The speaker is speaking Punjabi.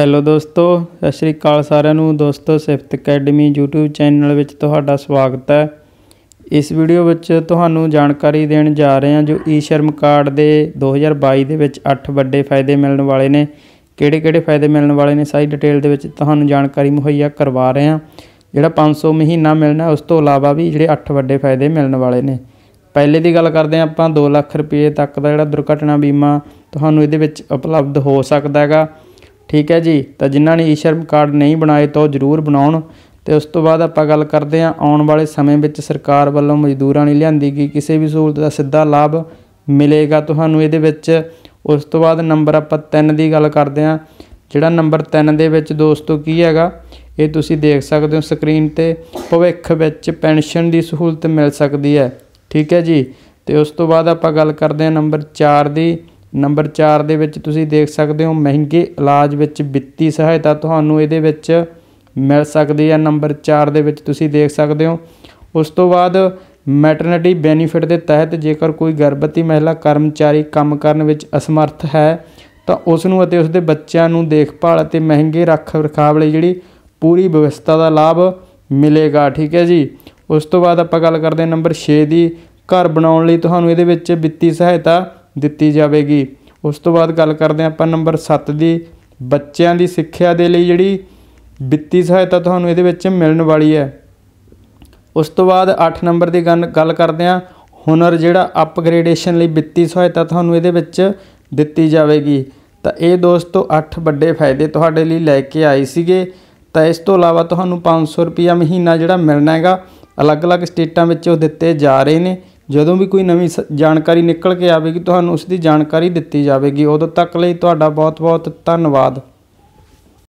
ਹੈਲੋ ਦੋਸਤੋ ਸਤਿ ਸ਼੍ਰੀ ਅਕਾਲ ਸਾਰਿਆਂ ਨੂੰ ਦੋਸਤੋ ਸਿਫਤ ਅਕੈਡਮੀ YouTube ਚੈਨਲ ਵਿੱਚ ਤੁਹਾਡਾ ਸਵਾਗਤ ਹੈ ਇਸ ਵੀਡੀਓ ਵਿੱਚ ਤੁਹਾਨੂੰ ਜਾਣਕਾਰੀ ਦੇਣ ਜਾ ਰਹੇ ਹਾਂ ਜੋ ਈ ਸ਼ਰਮ ਕਾਰਡ ਦੇ 2022 ਦੇ ਵਿੱਚ 8 ਵੱਡੇ ਫਾਇਦੇ ਮਿਲਣ ਵਾਲੇ ਨੇ ਕਿਹੜੇ-ਕਿਹੜੇ ਫਾਇਦੇ ਮਿਲਣ ਵਾਲੇ ਨੇ ਸਾਰੀ ਡਿਟੇਲ ਦੇ ਵਿੱਚ ਤੁਹਾਨੂੰ ਜਾਣਕਾਰੀ ਮੁਹੱਈਆ ਕਰਵਾ ਰਹੇ ਹਾਂ ਜਿਹੜਾ 500 ਮਹੀਨਾ ਮਿਲਣਾ ਉਸ ਤੋਂ ਇਲਾਵਾ ਵੀ ਜਿਹੜੇ 8 ਵੱਡੇ ਫਾਇਦੇ ਮਿਲਣ ਵਾਲੇ ਨੇ ਪਹਿਲੇ ਦੀ ਗੱਲ ਕਰਦੇ ਆਪਾਂ 2 ਲੱਖ ਰੁਪਏ ਤੱਕ ਦਾ ਜਿਹੜਾ ਦੁਰਘਟਨਾ ਬੀਮਾ ਤੁਹਾਨੂੰ ਇਹਦੇ ਵਿੱਚ ਉਪਲਬਧ ਹੋ ਸਕਦਾ ਹੈਗਾ ਠੀਕ ਹੈ ਜੀ ਤਾਂ ਜਿਨ੍ਹਾਂ ਨੇ ਈਸ਼ਰਮ ਕਾਰਡ ਨਹੀਂ ਬਣਾਏ ਤਾਂ ਉਹ ਜ਼ਰੂਰ ਬਣਾਉਣ ਤੇ ਉਸ ਤੋਂ ਬਾਅਦ ਆਪਾਂ ਗੱਲ ਕਰਦੇ ਹਾਂ ਆਉਣ ਵਾਲੇ ਸਮੇਂ ਵਿੱਚ ਸਰਕਾਰ ਵੱਲੋਂ ਮਜ਼ਦੂਰਾਂ ਲਈ ਲਿਆਂਦੀ ਗਈ ਕਿਸੇ ਵੀ ਸਹੂਲਤ ਦਾ ਸਿੱਧਾ ਲਾਭ ਮਿਲੇਗਾ ਤੁਹਾਨੂੰ ਇਹਦੇ ਵਿੱਚ ਉਸ ਤੋਂ ਬਾਅਦ ਨੰਬਰ ਆਪਾਂ 3 ਦੀ ਗੱਲ ਕਰਦੇ ਹਾਂ ਜਿਹੜਾ ਨੰਬਰ 3 ਦੇ ਵਿੱਚ ਦੋਸਤੋ ਕੀ ਹੈਗਾ ਇਹ ਤੁਸੀਂ ਦੇਖ ਸਕਦੇ ਹੋ ਸਕਰੀਨ ਤੇ ਭਵਿੱਖ ਵਿੱਚ ਪੈਨਸ਼ਨ ਦੀ ਸਹੂਲਤ ਮਿਲ ਸਕਦੀ ਹੈ ਠੀਕ ਹੈ ਜੀ ਤੇ ਉਸ ਤੋਂ ਬਾਅਦ ਆਪਾਂ ਗੱਲ ਕਰਦੇ ਹਾਂ ਨੰਬਰ 4 ਦੀ ਨੰਬਰ 4 ਦੇ ਵਿੱਚ ਤੁਸੀਂ ਦੇਖ ਸਕਦੇ ਹੋ ਮਹਿੰਗੇ ਇਲਾਜ ਵਿੱਚ ਵਿੱਤੀ ਸਹਾਇਤਾ ਤੁਹਾਨੂੰ ਇਹਦੇ ਵਿੱਚ ਮਿਲ ਸਕਦੀ ਹੈ ਨੰਬਰ 4 ਦੇ ਵਿੱਚ ਤੁਸੀਂ ਦੇਖ ਸਕਦੇ ਹੋ ਉਸ ਤੋਂ ਬਾਅਦ ਮੈਟਰਨਿਟੀ ਬੈਨੀਫਿਟ ਦੇ ਤਹਿਤ ਜੇਕਰ ਕੋਈ ਗਰਭਵਤੀ ਮਹਿਲਾ ਕਰਮਚਾਰੀ ਕੰਮ ਕਰਨ ਵਿੱਚ ਅਸਮਰਥ ਹੈ ਤਾਂ ਉਸ ਨੂੰ ਅਤੇ ਉਸ ਦੇ ਬੱਚਿਆਂ ਨੂੰ ਦੇਖਭਾਲ ਅਤੇ ਮਹਿੰਗੇ ਰੱਖ ਰਖਾਵ ਲਈ ਜਿਹੜੀ ਪੂਰੀ ਵਿਵਸਥਾ ਦਾ ਲਾਭ ਮਿਲੇਗਾ ਠੀਕ ਹੈ ਜੀ ਉਸ ਤੋਂ ਬਾਅਦ ਆਪਾਂ ਗੱਲ ਕਰਦੇ ਹਾਂ ਨੰਬਰ 6 ਦੀ ਘਰ ਬਣਾਉਣ ਲਈ ਤੁਹਾਨੂੰ ਇਹਦੇ ਵਿੱਚ ਵਿੱਤੀ ਸਹਾਇਤਾ ਦਿੱਤੀ ਜਾਵੇਗੀ ਉਸ ਤੋਂ ਬਾਅਦ ਗੱਲ ਕਰਦੇ ਆਪਾਂ ਨੰਬਰ 7 ਦੀ ਬੱਚਿਆਂ ਦੀ ਸਿੱਖਿਆ ਦੇ ਲਈ ਜਿਹੜੀ ਵਿੱਤੀ ਸਹਾਇਤਾ ਤੁਹਾਨੂੰ ਇਹਦੇ ਵਿੱਚ ਮਿਲਣ ਵਾਲੀ ਹੈ ਉਸ ਤੋਂ ਬਾਅਦ 8 ਨੰਬਰ ਦੀ ਗੱਲ ਕਰਦੇ ਆ ਹੁਨਰ ਜਿਹੜਾ ਅਪਗ੍ਰੇਡੇਸ਼ਨ ਲਈ ਵਿੱਤੀ ਸਹਾਇਤਾ ਤੁਹਾਨੂੰ ਇਹਦੇ ਵਿੱਚ ਦਿੱਤੀ ਜਾਵੇਗੀ ਤਾਂ ਇਹ ਦੋਸਤੋ 8 ਵੱਡੇ ਫਾਇਦੇ ਤੁਹਾਡੇ ਲਈ ਲੈ ਕੇ ਆਏ ਸੀਗੇ ਤਾਂ ਇਸ ਤੋਂ ਇਲਾਵਾ ਤੁਹਾਨੂੰ 500 ਰੁਪਿਆ ਮਹੀਨਾ ਜਿਹੜਾ ਮਿਲਣਾ ਹੈਗਾ ਅਲੱਗ-ਅਲੱਗ ਸਟੇਟਾਂ ਵਿੱਚ ਉਹ ਦਿੱਤੇ ਜਾ ਰਹੇ ਨੇ ਜਦੋਂ ਵੀ ਕੋਈ ਨਵੀਂ ਜਾਣਕਾਰੀ ਨਿਕਲ ਕੇ ਆਵੇਗੀ ਤੁਹਾਨੂੰ ਉਸ ਦੀ ਜਾਣਕਾਰੀ ਦਿੱਤੀ ਜਾਵੇਗੀ ਉਦੋਂ ਤੱਕ ਲਈ ਤੁਹਾਡਾ ਬਹੁਤ ਬਹੁਤ ਧੰਨਵਾਦ